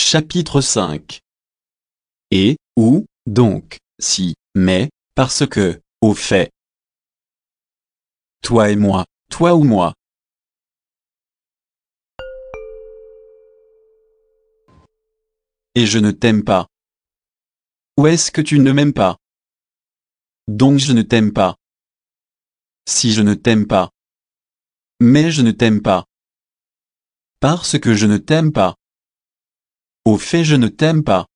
Chapitre 5 Et, ou, donc, si, mais, parce que, au fait. Toi et moi, toi ou moi. Et je ne t'aime pas. Ou est-ce que tu ne m'aimes pas Donc je ne t'aime pas. Si je ne t'aime pas. Mais je ne t'aime pas. Parce que je ne t'aime pas. Au fait je ne t'aime pas.